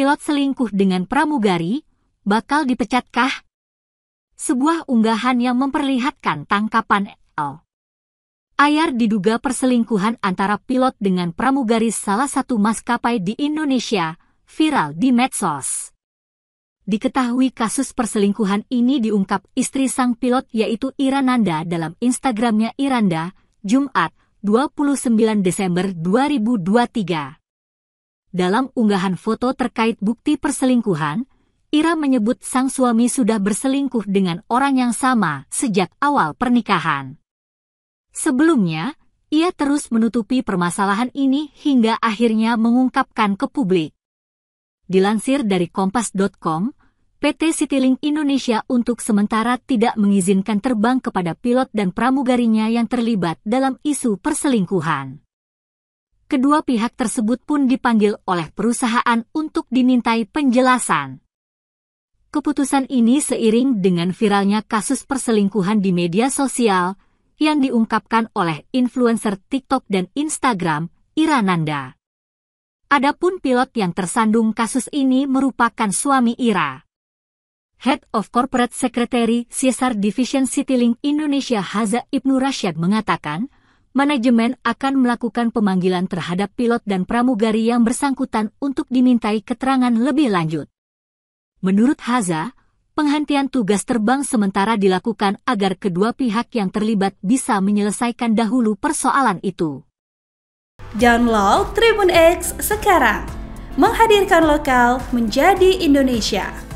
pilot selingkuh dengan pramugari, bakal dipecatkah? Sebuah unggahan yang memperlihatkan tangkapan L. Ayar diduga perselingkuhan antara pilot dengan pramugari salah satu maskapai di Indonesia, viral di medsos. Diketahui kasus perselingkuhan ini diungkap istri sang pilot yaitu Irananda dalam Instagramnya Iranda, Jumat, 29 Desember 2023. Dalam unggahan foto terkait bukti perselingkuhan, Ira menyebut sang suami sudah berselingkuh dengan orang yang sama sejak awal pernikahan. Sebelumnya, ia terus menutupi permasalahan ini hingga akhirnya mengungkapkan ke publik. Dilansir dari kompas.com, PT Citilink Indonesia untuk sementara tidak mengizinkan terbang kepada pilot dan pramugarinya yang terlibat dalam isu perselingkuhan kedua pihak tersebut pun dipanggil oleh perusahaan untuk dimintai penjelasan. Keputusan ini seiring dengan viralnya kasus perselingkuhan di media sosial yang diungkapkan oleh influencer TikTok dan Instagram, Irananda. Adapun pilot yang tersandung kasus ini merupakan suami Ira. Head of Corporate Secretary Caesar Division Citylink Indonesia Haza Ibnu Rashid mengatakan, manajemen akan melakukan pemanggilan terhadap pilot dan pramugari yang bersangkutan untuk dimintai keterangan lebih lanjut. Menurut Haza, penghentian tugas terbang sementara dilakukan agar kedua pihak yang terlibat bisa menyelesaikan dahulu persoalan itu. Download Tribun X sekarang, menghadirkan lokal menjadi Indonesia.